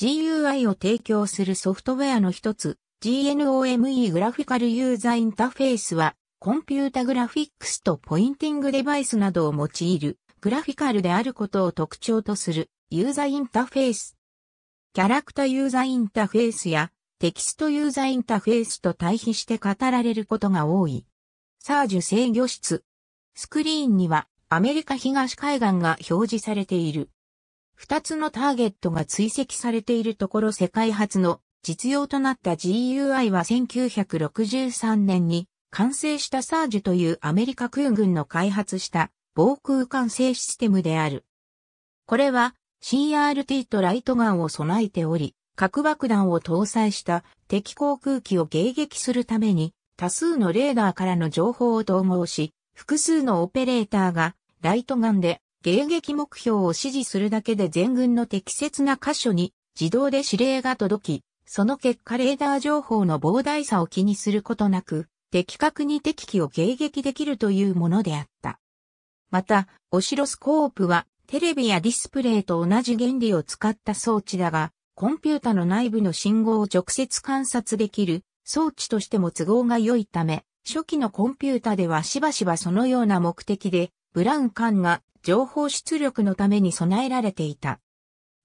GUI を提供するソフトウェアの一つ、GNOME グラフィカルユーザインターフェースは、コンピュータグラフィックスとポインティングデバイスなどを用いる、グラフィカルであることを特徴とする、ユーザインターフェース。キャラクタユーザインターフェースや、テキストユーザインターフェースと対比して語られることが多い。サージュ制御室。スクリーンには、アメリカ東海岸が表示されている。二つのターゲットが追跡されているところ世界初の実用となった GUI は1963年に完成したサージュというアメリカ空軍の開発した防空管制システムである。これは CRT とライトガンを備えており、核爆弾を搭載した敵航空機を迎撃するために多数のレーダーからの情報を統合し、複数のオペレーターがライトガンで迎撃目標を指示するだけで全軍の適切な箇所に自動で指令が届き、その結果レーダー情報の膨大さを気にすることなく、的確に敵機を迎撃できるというものであった。また、オシロスコープはテレビやディスプレイと同じ原理を使った装置だが、コンピュータの内部の信号を直接観察できる装置としても都合が良いため、初期のコンピュータではしばしばそのような目的で、ブラウン管が情報出力のために備えられていた。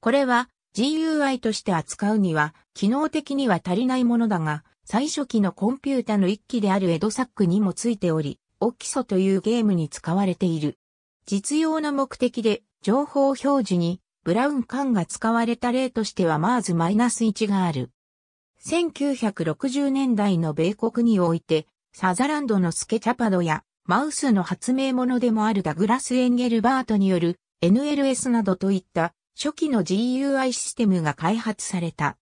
これは GUI として扱うには機能的には足りないものだが、最初期のコンピュータの一機であるエドサックにもついており、オキソというゲームに使われている。実用の目的で情報表示にブラウン管が使われた例としてはマーズ -1 がある。1960年代の米国において、サザランドのスケチャパドやマウスの発明者でもあるダグラス・エンゲルバートによる NLS などといった初期の GUI システムが開発された。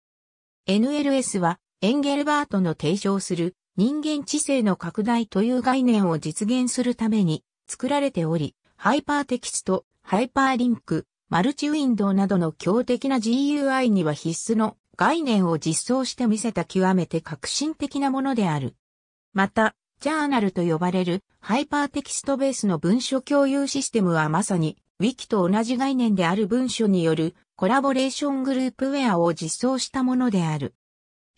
NLS はエンゲルバートの提唱する人間知性の拡大という概念を実現するために作られており、ハイパーテキスト、ハイパーリンク、マルチウィンドウなどの強敵な GUI には必須の概念を実装してみせた極めて革新的なものである。また、ジャーナルと呼ばれるハイパーテキストベースの文書共有システムはまさに Wiki と同じ概念である文書によるコラボレーショングループウェアを実装したものである。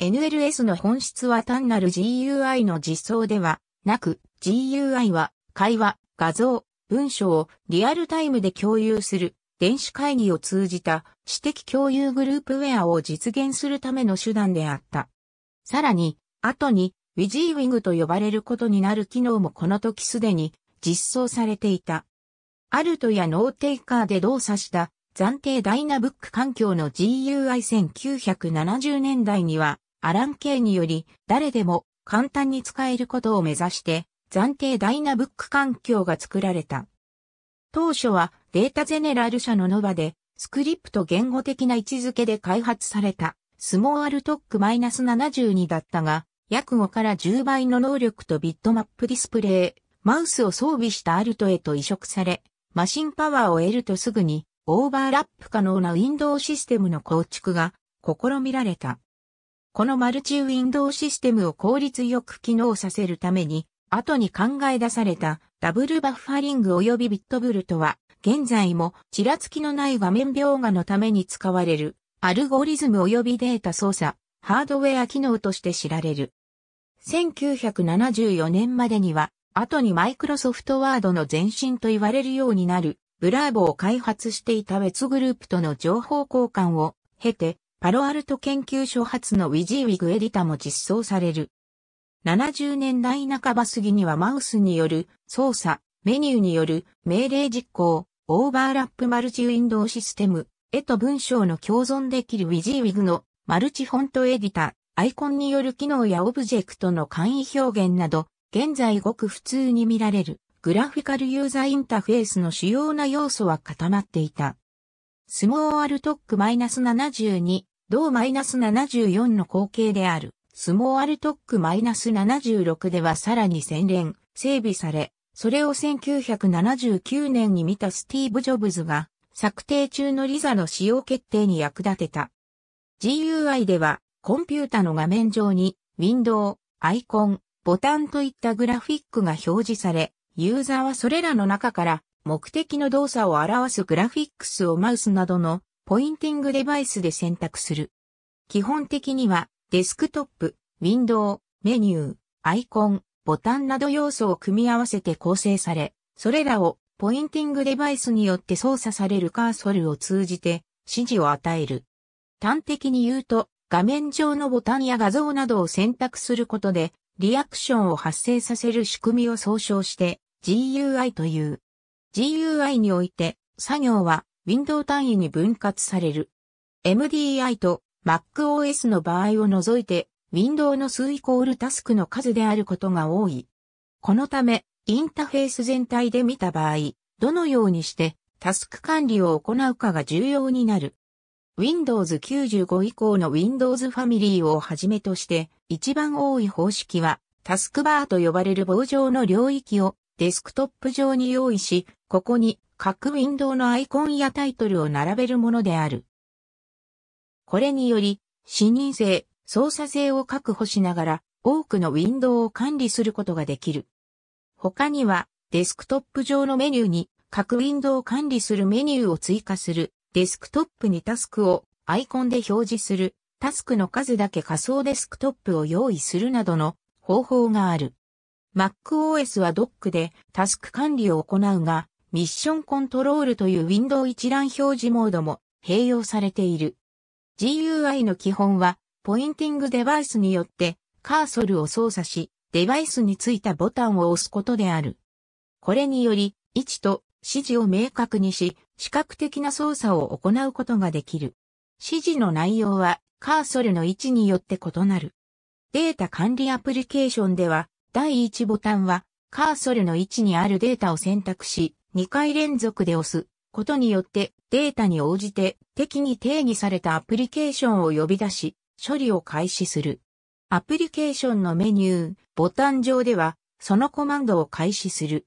NLS の本質は単なる GUI の実装ではなく、GUI は会話、画像、文書をリアルタイムで共有する電子会議を通じた私的共有グループウェアを実現するための手段であった。さらに、後にウィジーウィングと呼ばれることになる機能もこの時すでに実装されていた。アルトやノーテイカーで動作した暫定ダイナブック環境の GUI1970 年代にはアラン・ケイにより誰でも簡単に使えることを目指して暫定ダイナブック環境が作られた。当初はデータゼネラル社のノバでスクリプト言語的な位置づけで開発されたスモーアルトック -72 だったが約5から10倍の能力とビットマップディスプレイ、マウスを装備したアルトへと移植され、マシンパワーを得るとすぐに、オーバーラップ可能なウィンドウシステムの構築が試みられた。このマルチウィンドウシステムを効率よく機能させるために、後に考え出されたダブルバッファリング及びビットブルとは、現在もちらつきのない画面描画のために使われるアルゴリズム及びデータ操作、ハードウェア機能として知られる。1974年までには、後にマイクロソフトワードの前身と言われるようになる、ブラーボを開発していた別グループとの情報交換を経て、パロアルト研究所発のウィジーウィグエディタも実装される。70年代半ば過ぎにはマウスによる操作、メニューによる命令実行、オーバーラップマルチウィンドウシステム、へと文章の共存できるウィジーウィグのマルチフォントエディタアイコンによる機能やオブジェクトの簡易表現など、現在ごく普通に見られるグラフィカルユーザーインターフェースの主要な要素は固まっていた。スモーアルトック -72、同 -74 の後継である、スモーアルトック -76 ではさらに洗練、整備され、それを1979年に見たスティーブ・ジョブズが、策定中のリザの使用決定に役立てた。GUI では、コンピュータの画面上に、ウィンドウ、アイコン、ボタンといったグラフィックが表示され、ユーザーはそれらの中から目的の動作を表すグラフィックスをマウスなどのポインティングデバイスで選択する。基本的にはデスクトップ、ウィンドウ、メニュー、アイコン、ボタンなど要素を組み合わせて構成され、それらをポインティングデバイスによって操作されるカーソルを通じて指示を与える。端的に言うと、画面上のボタンや画像などを選択することで、リアクションを発生させる仕組みを総称して GUI という。GUI において、作業はウィンドウ単位に分割される。MDI と MacOS の場合を除いて、ウィンドウの数イコールタスクの数であることが多い。このため、インターフェース全体で見た場合、どのようにしてタスク管理を行うかが重要になる。Windows 95以降の Windows ファミリーをはじめとして一番多い方式はタスクバーと呼ばれる棒状の領域をデスクトップ上に用意し、ここに各ウィンドウのアイコンやタイトルを並べるものである。これにより、視認性、操作性を確保しながら多くのウィンドウを管理することができる。他にはデスクトップ上のメニューに各ウィンドウを管理するメニューを追加するデスクトップにタスクをアイコンで表示する、タスクの数だけ仮想デスクトップを用意するなどの方法がある。MacOS はドックでタスク管理を行うが、ミッションコントロールというウィンドウ一覧表示モードも併用されている。GUI の基本は、ポインティングデバイスによってカーソルを操作し、デバイスについたボタンを押すことである。これにより、位置と指示を明確にし、視覚的な操作を行うことができる。指示の内容はカーソルの位置によって異なる。データ管理アプリケーションでは、第1ボタンはカーソルの位置にあるデータを選択し、2回連続で押すことによってデータに応じて敵に定義されたアプリケーションを呼び出し、処理を開始する。アプリケーションのメニュー、ボタン上では、そのコマンドを開始する。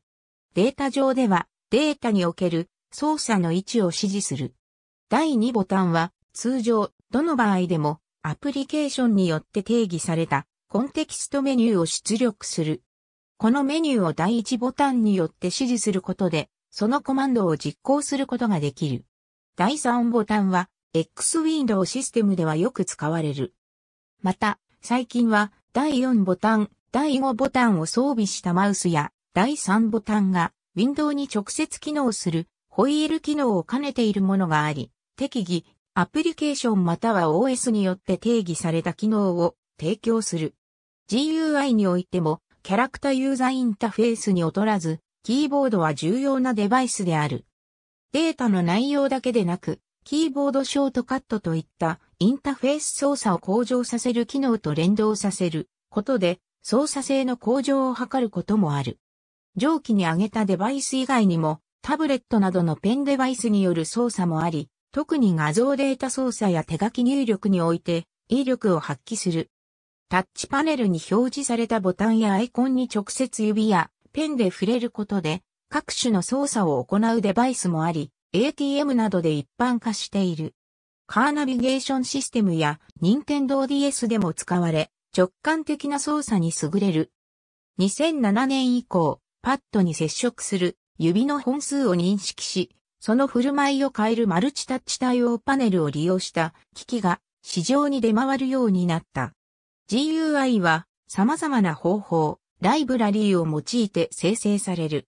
データ上では、データにおける操作の位置を指示する。第2ボタンは、通常、どの場合でも、アプリケーションによって定義された、コンテキストメニューを出力する。このメニューを第1ボタンによって指示することで、そのコマンドを実行することができる。第3ボタンは、X ウィンドウシステムではよく使われる。また、最近は、第4ボタン、第5ボタンを装備したマウスや、第3ボタンが、ウィンドウに直接機能するホイール機能を兼ねているものがあり、適宜、アプリケーションまたは OS によって定義された機能を提供する。GUI においても、キャラクターユーザーインターフェースに劣らず、キーボードは重要なデバイスである。データの内容だけでなく、キーボードショートカットといったインターフェース操作を向上させる機能と連動させることで操作性の向上を図ることもある。上記に挙げたデバイス以外にもタブレットなどのペンデバイスによる操作もあり、特に画像データ操作や手書き入力において威力を発揮する。タッチパネルに表示されたボタンやアイコンに直接指やペンで触れることで各種の操作を行うデバイスもあり、ATM などで一般化している。カーナビゲーションシステムや任天堂 DS でも使われ、直感的な操作に優れる。2007年以降、パッドに接触する指の本数を認識し、その振る舞いを変えるマルチタッチ対応パネルを利用した機器が市場に出回るようになった。GUI は様々な方法、ライブラリーを用いて生成される。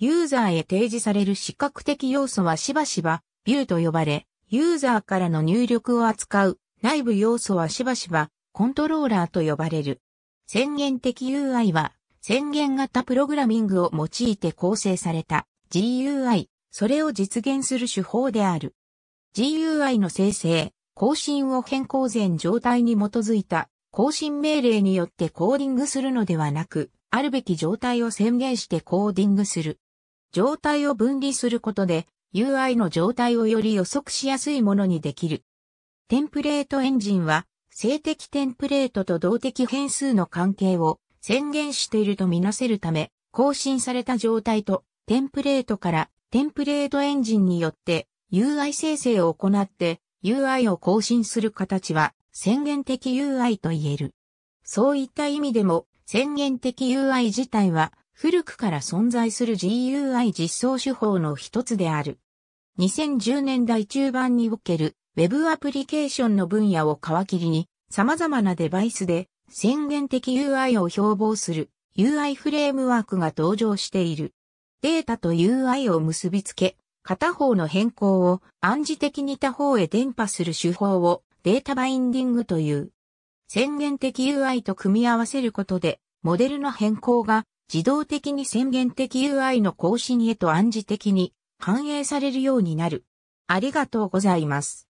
ユーザーへ提示される視覚的要素はしばしばビューと呼ばれ、ユーザーからの入力を扱う内部要素はしばしばコントローラーと呼ばれる。宣言的 UI は宣言型プログラミングを用いて構成された GUI、それを実現する手法である。GUI の生成、更新を変更前状態に基づいた更新命令によってコーディングするのではなく、あるべき状態を宣言してコーディングする。状態を分離することで UI の状態をより予測しやすいものにできる。テンプレートエンジンは、性的テンプレートと動的変数の関係を宣言しているとみなせるため、更新された状態とテンプレートからテンプレートエンジンによって UI 生成を行って UI を更新する形は宣言的 UI と言える。そういった意味でも宣言的 UI 自体は古くから存在する GUI 実装手法の一つである。2010年代中盤における Web アプリケーションの分野を皮切りに様々なデバイスで宣言的 UI を標榜する UI フレームワークが登場している。データと UI を結びつけ、片方の変更を暗示的に他方へ伝播する手法をデータバインディングという。宣言的 UI と組み合わせることで、モデルの変更が自動的に宣言的 UI の更新へと暗示的に反映されるようになる。ありがとうございます。